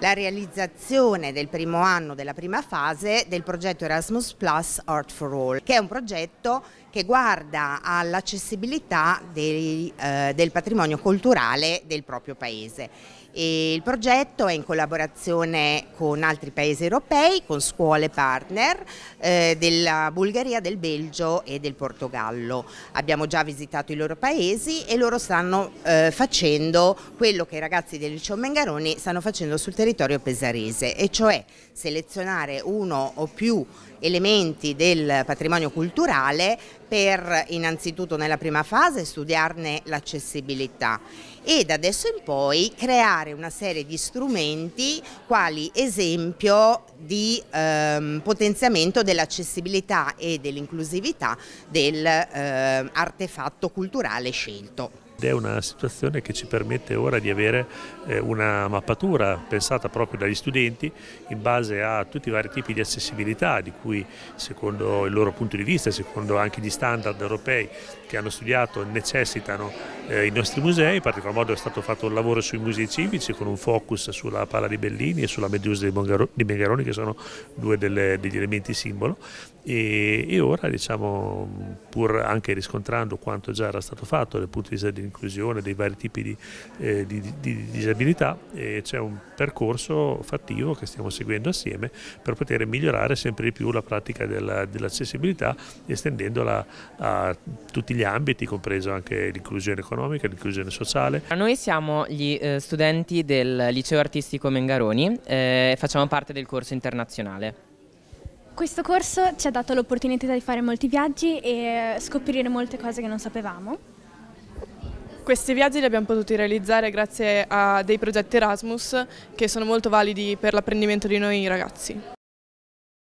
la realizzazione del primo anno della prima fase del progetto Erasmus Plus Art for All, che è un progetto che guarda all'accessibilità eh, del patrimonio culturale del proprio paese. E il progetto è in collaborazione con altri paesi europei, con scuole partner eh, della Bulgaria, del Belgio e del Portogallo. Abbiamo già visitato i loro paesi e loro stanno eh, facendo quello che i ragazzi del liceo Mengaroni stanno facendo sul territorio pesarese, e cioè selezionare uno o più elementi del patrimonio culturale per innanzitutto nella prima fase studiarne l'accessibilità e da adesso in poi creare dare una serie di strumenti quali esempio di ehm, potenziamento dell'accessibilità e dell'inclusività dell'artefatto ehm, eh, culturale scelto. È una situazione che ci permette ora di avere eh, una mappatura pensata proprio dagli studenti in base a tutti i vari tipi di accessibilità di cui secondo il loro punto di vista, secondo anche gli standard europei che hanno studiato necessitano eh, i nostri musei, in particolar modo è stato fatto un lavoro sui musei civici con un focus sulla pala di Bellini e sulla Medusa di Mengaroni che sono due delle, degli elementi simbolo e, e ora diciamo, pur anche riscontrando quanto già era stato fatto dal punto di vista dell'inclusione dei vari tipi di, eh, di, di disabilità eh, c'è un percorso fattivo che stiamo seguendo assieme per poter migliorare sempre di più la pratica dell'accessibilità estendendola a tutti gli ambiti compreso anche l'inclusione economica, l'inclusione sociale. Noi siamo gli eh, studenti del liceo artistico Mengaroni, eh, facciamo parte del corso internazionale. Questo corso ci ha dato l'opportunità di fare molti viaggi e scoprire molte cose che non sapevamo. Questi viaggi li abbiamo potuti realizzare grazie a dei progetti Erasmus che sono molto validi per l'apprendimento di noi ragazzi.